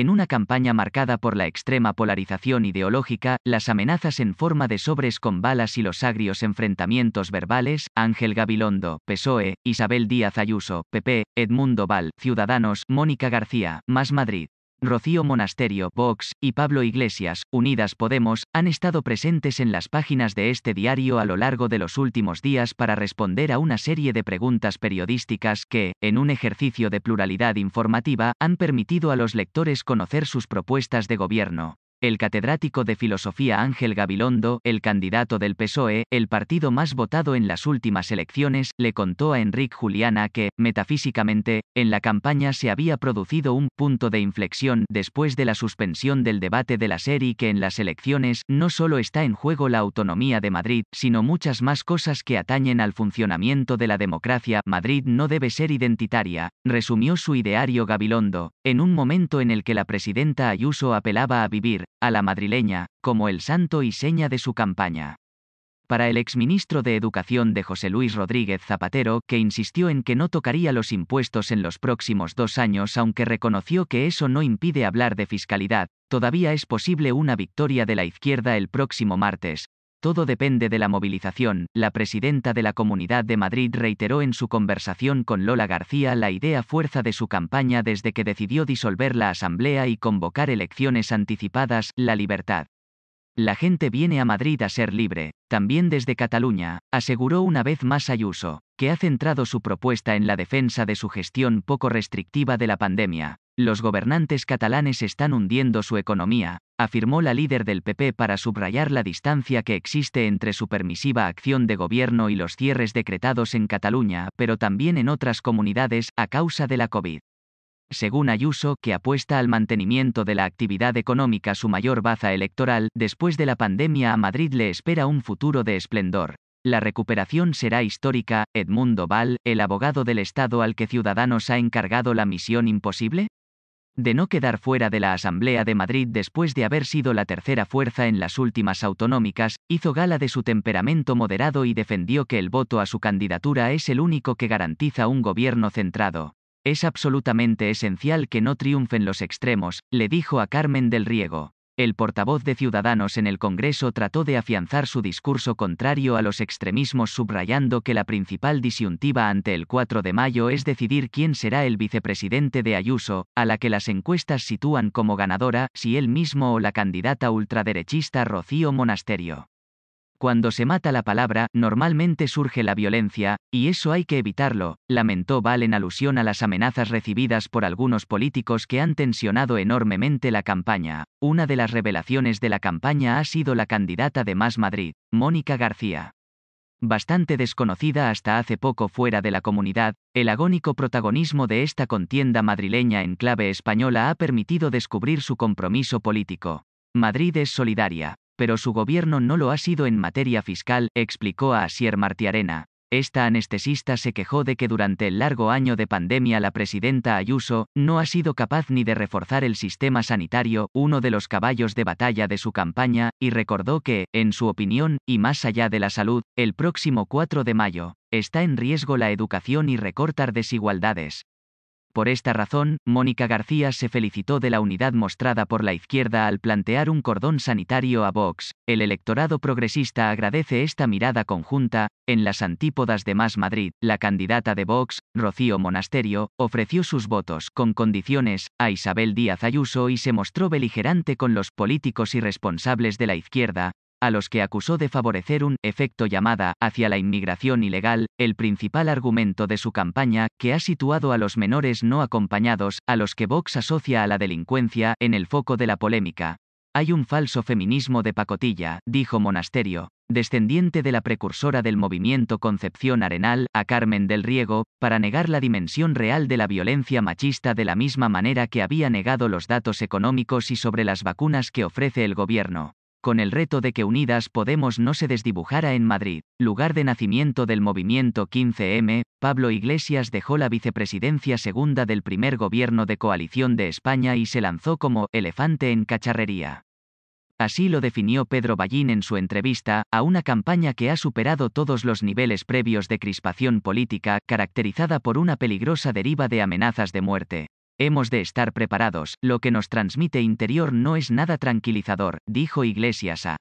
En una campaña marcada por la extrema polarización ideológica, las amenazas en forma de sobres con balas y los agrios enfrentamientos verbales, Ángel Gabilondo, PSOE, Isabel Díaz Ayuso, PP, Edmundo Val, Ciudadanos, Mónica García, Más Madrid. Rocío Monasterio, Vox, y Pablo Iglesias, Unidas Podemos, han estado presentes en las páginas de este diario a lo largo de los últimos días para responder a una serie de preguntas periodísticas que, en un ejercicio de pluralidad informativa, han permitido a los lectores conocer sus propuestas de gobierno. El catedrático de filosofía Ángel Gabilondo, el candidato del PSOE, el partido más votado en las últimas elecciones, le contó a Enrique Juliana que, metafísicamente, en la campaña se había producido un punto de inflexión después de la suspensión del debate de la serie que en las elecciones no solo está en juego la autonomía de Madrid, sino muchas más cosas que atañen al funcionamiento de la democracia. Madrid no debe ser identitaria, resumió su ideario Gabilondo, en un momento en el que la presidenta Ayuso apelaba a vivir a la madrileña, como el santo y seña de su campaña. Para el exministro de Educación de José Luis Rodríguez Zapatero, que insistió en que no tocaría los impuestos en los próximos dos años, aunque reconoció que eso no impide hablar de fiscalidad, todavía es posible una victoria de la izquierda el próximo martes, todo depende de la movilización. La presidenta de la Comunidad de Madrid reiteró en su conversación con Lola García la idea fuerza de su campaña desde que decidió disolver la Asamblea y convocar elecciones anticipadas, la libertad. La gente viene a Madrid a ser libre, también desde Cataluña, aseguró una vez más Ayuso, que ha centrado su propuesta en la defensa de su gestión poco restrictiva de la pandemia, los gobernantes catalanes están hundiendo su economía, afirmó la líder del PP para subrayar la distancia que existe entre su permisiva acción de gobierno y los cierres decretados en Cataluña, pero también en otras comunidades, a causa de la COVID. Según Ayuso, que apuesta al mantenimiento de la actividad económica su mayor baza electoral, después de la pandemia a Madrid le espera un futuro de esplendor. La recuperación será histórica, Edmundo Val, el abogado del Estado al que Ciudadanos ha encargado la misión imposible? de no quedar fuera de la Asamblea de Madrid después de haber sido la tercera fuerza en las últimas autonómicas, hizo gala de su temperamento moderado y defendió que el voto a su candidatura es el único que garantiza un gobierno centrado. Es absolutamente esencial que no triunfen los extremos, le dijo a Carmen del Riego. El portavoz de Ciudadanos en el Congreso trató de afianzar su discurso contrario a los extremismos subrayando que la principal disyuntiva ante el 4 de mayo es decidir quién será el vicepresidente de Ayuso, a la que las encuestas sitúan como ganadora, si él mismo o la candidata ultraderechista Rocío Monasterio. Cuando se mata la palabra, normalmente surge la violencia, y eso hay que evitarlo, lamentó Val en alusión a las amenazas recibidas por algunos políticos que han tensionado enormemente la campaña. Una de las revelaciones de la campaña ha sido la candidata de Más Madrid, Mónica García. Bastante desconocida hasta hace poco fuera de la comunidad, el agónico protagonismo de esta contienda madrileña en clave española ha permitido descubrir su compromiso político. Madrid es solidaria, pero su gobierno no lo ha sido en materia fiscal, explicó a Asier Martiarena. Esta anestesista se quejó de que durante el largo año de pandemia la presidenta Ayuso no ha sido capaz ni de reforzar el sistema sanitario, uno de los caballos de batalla de su campaña, y recordó que, en su opinión, y más allá de la salud, el próximo 4 de mayo, está en riesgo la educación y recortar desigualdades. Por esta razón, Mónica García se felicitó de la unidad mostrada por la izquierda al plantear un cordón sanitario a Vox. El electorado progresista agradece esta mirada conjunta. En las antípodas de Más Madrid, la candidata de Vox, Rocío Monasterio, ofreció sus votos con condiciones a Isabel Díaz Ayuso y se mostró beligerante con los políticos irresponsables de la izquierda, a los que acusó de favorecer un efecto llamada hacia la inmigración ilegal, el principal argumento de su campaña, que ha situado a los menores no acompañados, a los que Vox asocia a la delincuencia, en el foco de la polémica. Hay un falso feminismo de pacotilla, dijo Monasterio, descendiente de la precursora del movimiento Concepción Arenal, a Carmen del Riego, para negar la dimensión real de la violencia machista de la misma manera que había negado los datos económicos y sobre las vacunas que ofrece el gobierno con el reto de que Unidas Podemos no se desdibujara en Madrid, lugar de nacimiento del movimiento 15M, Pablo Iglesias dejó la vicepresidencia segunda del primer gobierno de coalición de España y se lanzó como elefante en cacharrería. Así lo definió Pedro Ballín en su entrevista, a una campaña que ha superado todos los niveles previos de crispación política, caracterizada por una peligrosa deriva de amenazas de muerte, Hemos de estar preparados, lo que nos transmite interior no es nada tranquilizador, dijo Iglesias a